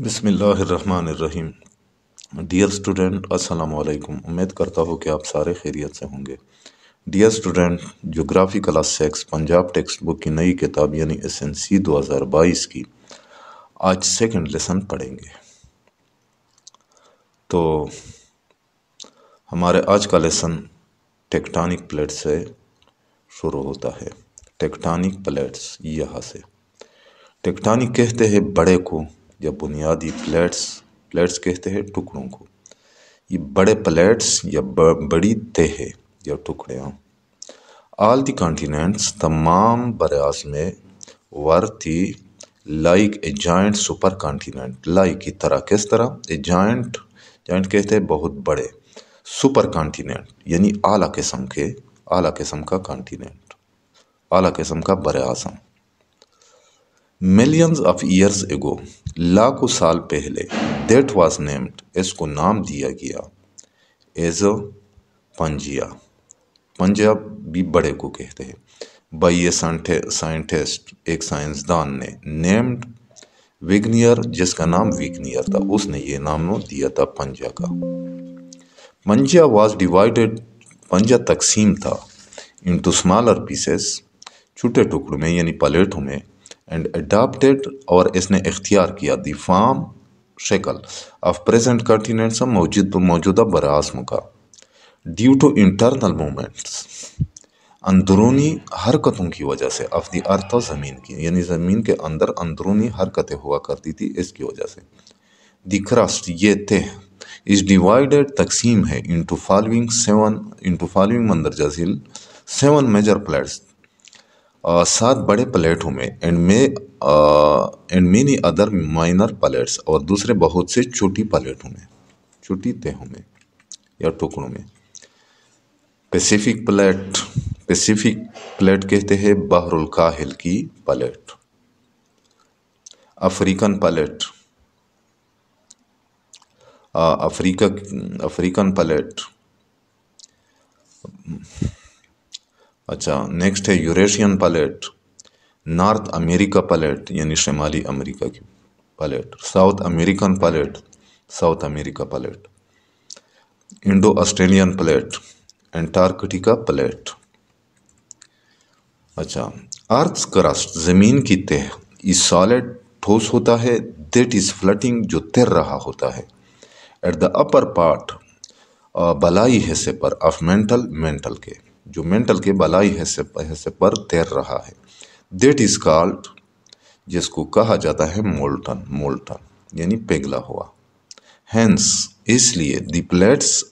बसमीम dear student अस्सलाम वालेकुम उम्मीद करता हूँ कि आप सारे खैरियत से होंगे dear student geography class six Punjab text book की नई किताब यानी एस एन सी दो हज़ार बाईस की आज सेकेंड लेसन पढ़ेंगे तो हमारे आज का लेसन टेक्टॉनिक प्लेट से शुरू होता है टेक्टानिक प्लेट्स यहाँ से टेक्टानिक कहते हैं बड़े को या बुनियादी प्लेट्स प्लेट्स कहते हैं टुकड़ों को ये बड़े प्लेट्स या बड़ी तह या टुकड़ियाँ आल दी कॉन्टीनेंट्स तमाम बरास में वर थी like a joint super continent like की तरह किस तरह ए जॉइंट जॉइंट कहते हैं बहुत बड़े सुपर कॉन्टीनेंट यानी आला किस्म के आला किस्म का कॉन्टीनेंट आला किस्म का बर मिलियंस ऑफ ईयर्स एगो लाखों साल पहले देट वाज नेम्ड इसको नाम दिया गया एज अ पंजिया पंजाब भी बड़े को कहते हैं बाई ए साइंटिस्ट एक साइंसदान ने नेम्ड विग्नियर जिसका नाम विग्नियर था उसने ये नाम दिया था पंजा का पंजा वाज डिवाइडेड पंजा तकसीम था इंटू स्मॉलर पीसेस छोटे टुकड़ों में यानी पलेटों में एंड अडाप्टेड और इसने इख्तियार किया दी फार्म शिकल ऑफ प्रेजेंट कॉन्टीनेंट्स मौजूद मौजूदा बरासम का ड्यू टू इंटरनल मूवमेंट्स अंदरूनी हरकतों की वजह से ऑफ दी अर्थ और ज़मीन की यानी ज़मीन के अंदर अंदरूनी हरकतें हुआ करती थी इसकी वजह से दी क्रस्ट ये थे इस डिवाइडेड तकसीम है into following seven into following मंदरजा झील सेवन मेजर प्लेट्स सात बड़े प्लेटों में and may and many other minor plates और दूसरे बहुत से छोटी प्लेटों में छोटी तेहों में या टुकड़ों में पेसिफिक प्लेट पेसिफिक प्लेट कहते हैं बहरुल काहिल की plate African plate Africa African plate अच्छा नेक्स्ट है Eurasian plate North America plate यानी शमाली अमेरिका की plate South American plate South America plate Indo Australian plate Antarctica plate अच्छा अर्थ क्रस्ट ज़मीन की तह इस सॉलिड ठोस होता है देट इज़ फ्लटिंग जो तैर रहा होता है एट द अपर पार्ट बलाई हिस्से पर ऑफ मेंटल मेंटल के जो मेंटल के बलाई हिस्से हिस्से पर तैर रहा है देट इज़ कॉल्ड जिसको कहा जाता है मोल्टन मोल्टन यानी पिघला हुआ हैंस इसलिए द प्लेट्स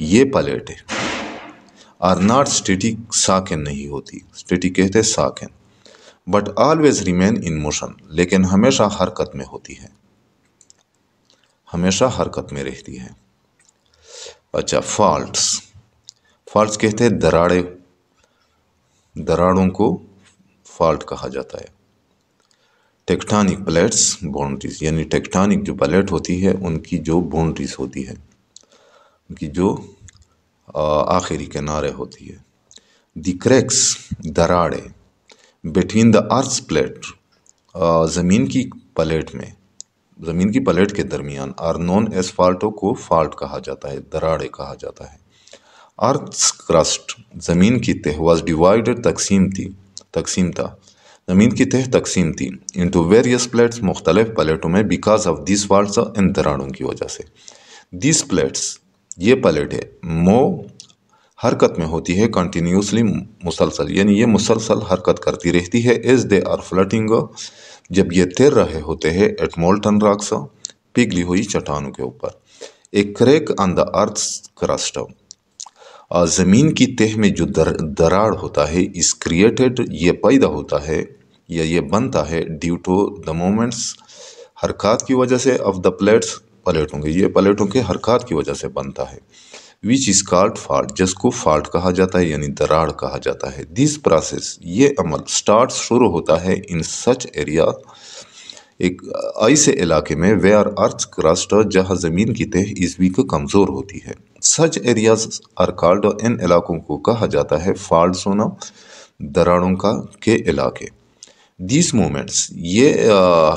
ये प्लेटें आर नॉट स्टेटिक साकिन नहीं होती स्टेटिक कहते साकिन but always remain in motion लेकिन हमेशा हरकत में होती है हमेशा हरकत में रहती है अच्छा फॉल्ट्स फॉल्ट कहते हैं दराड़े दराड़ों को फॉल्ट कहा जाता है टेक्टानिक प्लेट्स बाउंड्रीज यानी टेक्टानिक जो प्लेट होती है उनकी जो बाउंड्रीज होती है उनकी जो आखिरी किनारे होती है दी क्रैक्स दराड़े बिटवीन द अर्थ प्लेट ज़मीन की प्लेट में ज़मीन की प्लेट के दरमियान आर नॉन एस फाल्टों को फाल्ट कहा जाता है दराड़े कहा जाता है अर्थ क्रस्ट ज़मीन की तह वॉज डिवाइड तकसीम थी तकसीम था ज़मीन की तह तकसीम थी इंटू वेरियस प्लेट्स मुख्तलिफ प्लेटों में बिकॉज ऑफ दिस वाल्स इन दराड़ों की वजह से दिस प्लेट्स ये प्लेटें मो हरकत में होती है कंटिन्यूसली मुसलसल यानी ये मुसलसल हरकत करती रहती है एज दे आर फ्लटिंग जब ये तैर रहे होते हैं एट मोल्टन रॉक्स पिघली हुई चट्टानों के ऊपर a crack on the earth crust ज़मीन की तह में जो दर दरार होता है इस क्रिएटेड ये पैदा होता है या ये बनता है ड्यू टू द मोमेंट्स हरकत की वजह से ऑफ द प्लेट्स पलेटों के ये पलेटों के हरकत की वजह से बनता है विच इज़ कार्ड फाल्ट जिसको फाल्ट कहा जाता है यानी दरार कहा जाता है दिस प्रोसेस ये अमल स्टार्ट शुरू होता है इन सच एरिया एक ऐसे इलाके में वे आर अर्थ क्रस्ट जहाँ ज़मीन की तह ईस्वी को कमज़ोर होती है सच एरियाज आर कॉल्ड इन इलाकों को कहा जाता है फाल्ट सोना दराड़ों का के इलाके दीस मोमेंट्स ये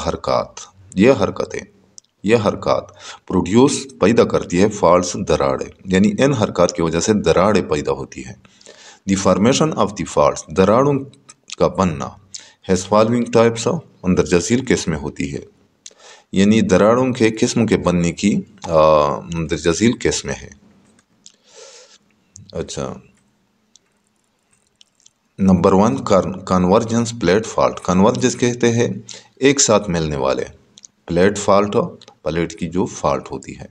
हरकत ये हरकतें यह हरकत प्रोड्यूस पैदा करती है फॉल्स दराड़े यानी इन हरकत की वजह से दराड़े पैदा होती है the formation of the fault दराड़ों का बनना हैज़ फॉलोइंग टाइप्स ऑफ मंदरजा झील किस्म में होती है यानी दरारों के किस्म के बनने की मंदरजा दर्जासील किस्म है अच्छा number one convergence plate fault convergence कहते हैं एक साथ मिलने वाले प्लेट फॉल्ट प्लेट की जो फॉल्ट होती है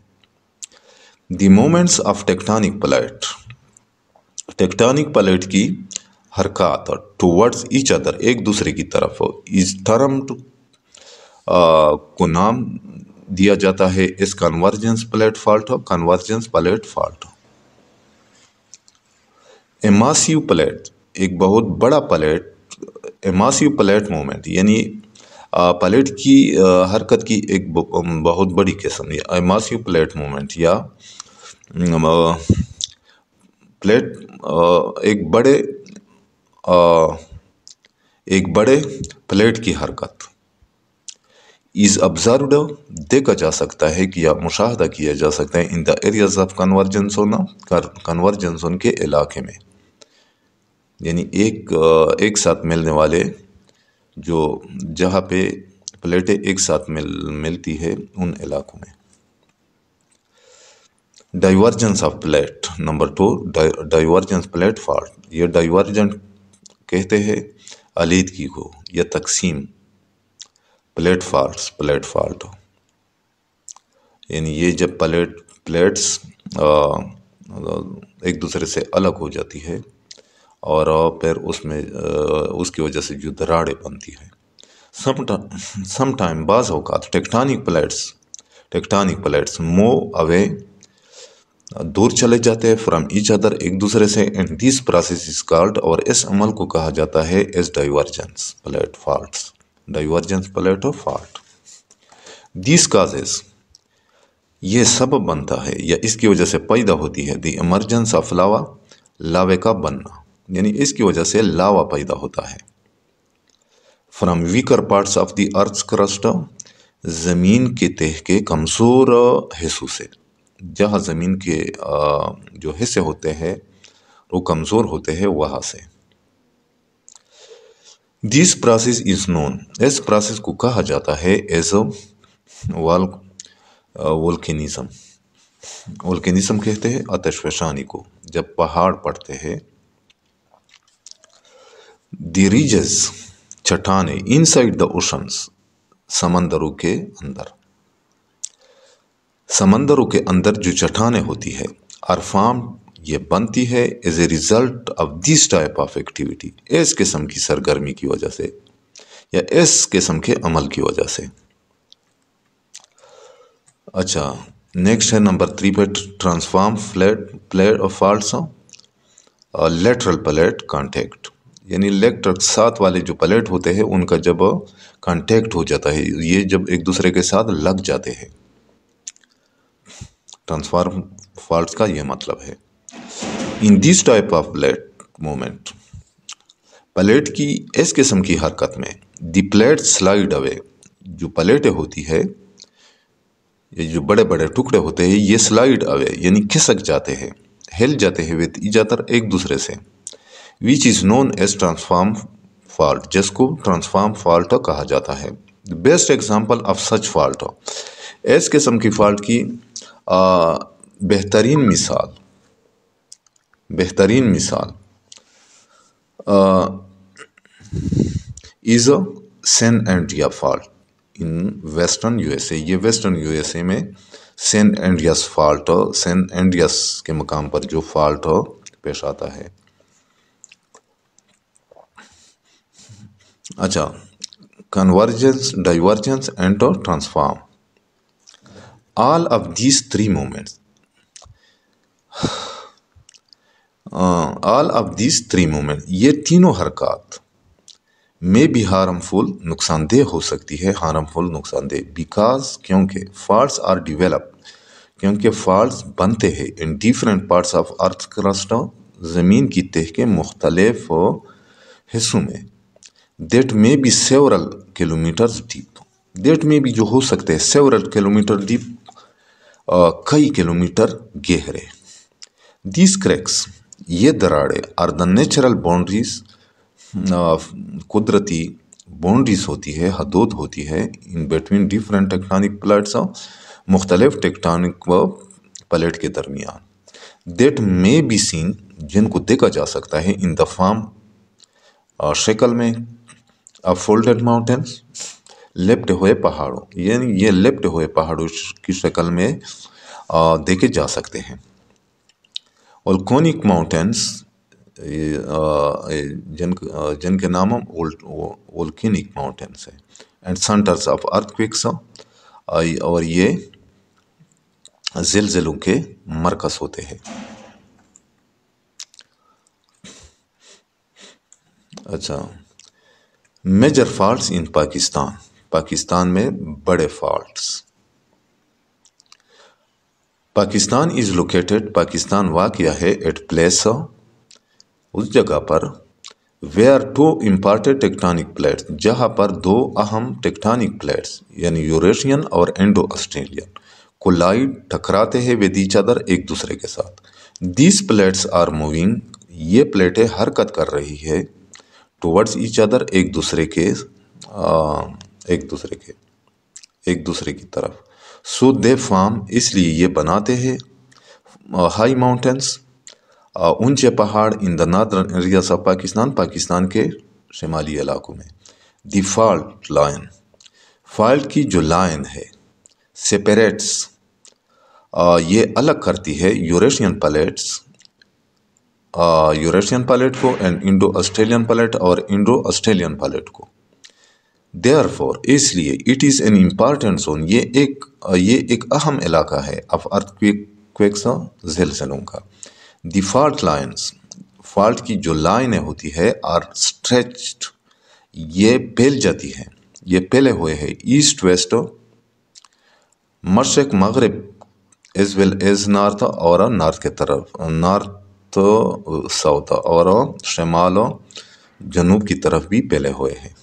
the movements of tectonic plate tectonic plate की हरकत और टूवर्ड्स ईच अदर एक दूसरे की तरफ इस टर्म तो, को नाम दिया जाता है इस कन्वर्जेंस प्लेट फॉल्ट हो convergence plate fault a massive plate एक बहुत बड़ा प्लेट एमासिव प्लेट मोमेंट यानी प्लेट की हरकत की एक बहुत बड़ी किस्म या एमासिव प्लेट मोमेंट या प्लेट एक बड़े एक बड़े प्लेट की हरकत इस ऑब्जर्व्ड देखा जा सकता है कि या मुशाह किया जा सकता है इन द एरियाज ऑफ कन्वर्जेंसोन कन्वर्जेंसोन के इलाके में यानी एक एक साथ मिलने वाले जो जहाँ पे प्लेटें एक साथ मिल मिलती है उन इलाकों में divergence of plate number two divergence plate fault ये डाइवर्जेंट कहते हैं अलीदगी को या तकसीम प्लेट फाल्ट हो यानी ये जब प्लेट प्लेट्स एक दूसरे से अलग हो जाती है और फिर उसमें उसकी वजह से जो दराड़े बनती हैं समाइम बाज़ अवकात tectonic plates tectonic plates move away दूर चले जाते हैं फ्रॉम ईच अदर एक दूसरे से and this process is called और इस अमल को कहा जाता है as divergence plate fault divergence plate of fault this causes ये सब बनता है या इसकी वजह से पैदा होती है दी इमरजेंस ऑफ लावा लावे का बनना यानी इसकी वजह से लावा पैदा होता है from weaker parts of the earth crust ज़मीन के तह के कमज़ोर हिस्सों से जहाँ ज़मीन के जो हिस्से होते हैं वो कमज़ोर होते हैं वहाँ से दिस प्रोसेस इज नोन इस प्रोसेस को कहा जाता है एज वाल वोल्केनिज्म कहते हैं आतशफशानी को जब पहाड़ पड़ते हैं द दिरीजस चट्टाने इनसाइड द ओशंस समंदरों के अंदर समंदरों के अंदर जो चट्टानें होती है अरफाम ये बनती है as a result of this type of activity इस किस्म की सरगर्मी की वजह से या इस किस्म के अमल की वजह से अच्छा नेक्स्ट है नंबर थ्री पे transform flat plate of fault lateral plate contact यानी लेफ्ट साथ वाले जो प्लेट होते हैं उनका जब कॉन्टेक्ट हो जाता है ये जब एक दूसरे के साथ लग जाते हैं ट्रांसफार्म फॉल्ट का यह मतलब है in this type of plate moment plate की इस किस्म की हरकत में द प्लेट स्लाइड अवे जो प्लेटें होती है ये जो बड़े बड़े टुकड़े होते हैं ये स्लाइड अवे यानी खिसक जाते हैं हिल जाते हैं विद इजातर एक दूसरे से which is known as transform fault जिसको ट्रांसफार्म फॉल्ट कहा जाता है best example of such fault इस किस्म की फॉल्ट की बेहतरीन मिसाल बेहतरीन मिसाल is San Andreas fault in western USA ये वेस्टर्न यूएसए में San Andreas fault San Andreas के मकाम पर जो फॉल्ट पेश आता है अच्छा convergence divergence and transform all of these three movements all of these three movement ये तीनों हरकत में भी हार्मफुल नुकसानदेह हो सकती है हार्मफुल नुकसानदेह बिकॉज क्योंकि फॉल्ट आर डिवेलप क्योंकि फॉल्ट बनते हैं in different parts of earth crust ज़मीन की तह के मुख्तलफ हिस्सों में देट में भी सेवरल किलोमीटर्स डीप देट में भी जो हो सकते हैं सेवरल किलोमीटर डीप कई किलोमीटर गहरे दीज क्रैक्स ये दराड़े आर द नेचुरल बाउंड्रीज कुदरती बाउंड्रीज होती है हदोद होती है in between different tectonic plates और मुख्तलिफ टेक्टोनिक व प्लेट के दरमियान देट मे बी सीन जिनको देखा जा सकता है इन द फॉर्म शक्ल में अ फोल्डेड माउंटेन्स लिप्ट हुए पहाड़ों यानी ये लिप्ट हुए पहाड़ों की शक्ल में देखे जा सकते हैं ओल्कोनिक माउंटेंस जिन जिनके नाम हम ओल्किनिक माउंटेंस है एंड सेंटर्स ऑफ अर्थक्विक्स और ये जिलजिलों के मरकज होते हैं अच्छा major fault in Pakistan Pakistan में बड़े faults Pakistan is located Pakistan वाक़ है एट प्लेस उस जगह पर where are two important tectonic plates जहाँ पर दो अहम टेक्टॉनिक प्लेट्स यानी यूरेशियन और एंडो ऑस्ट्रेलियन लाइट टकराते हैं वे ईच अदर एक दूसरे के साथ दिस प्लेट्स आर मूविंग ये प्लेटें हरकत कर रही है टूवर्ड्स ईच अदर एक दूसरे के एक दूसरे के एक दूसरे की तरफ सो दे फार्म इसलिए ये बनाते हैं हाई माउंटेंस ऊंचे पहाड़ in the northern areas of Pakistan Pakistan के शिमाली इलाकों में डिफ़ॉल्ट लाइन फॉल्ट की जो लाइन है सेपरेट्स ये अलग करती है यूरेशियन पलेट्स यूरेशियन पलेट को एंड इंडो ऑस्ट्रेलियन पलेट और इंडो ऑस्ट्रेलियन पलेट को देयर फॉर इसलिए it is an important zone ये एक ये एक अहम इलाका है अब अर्थ क्वेक्स का दाल्ट फॉल्ट लाइन्स फॉल्ट की जो लाइने होती है आर स्ट्रेच्ड ये फैल जाती है ये फैले हुए है ईस्ट वेस्ट मशरक मगरब एज वेल एज नॉर्थ और नॉर्थ के तरफ नॉर्थ साउथ और शमाल जनूब की तरफ भी फैले हुए हैं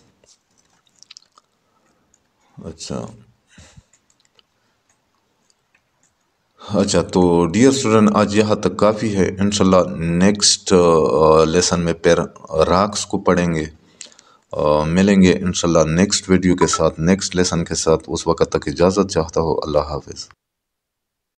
अच्छा अच्छा तो डियर स्टूडेंट आज यहाँ तक काफ़ी है इनशाला नेक्स्ट लेसन में पैर राक्स को पढ़ेंगे आ, मिलेंगे इनशाला नेक्स्ट वीडियो के साथ नेक्स्ट लेसन के साथ उस वक्त तक इजाज़त चाहता हो अल्लाह हाफिज़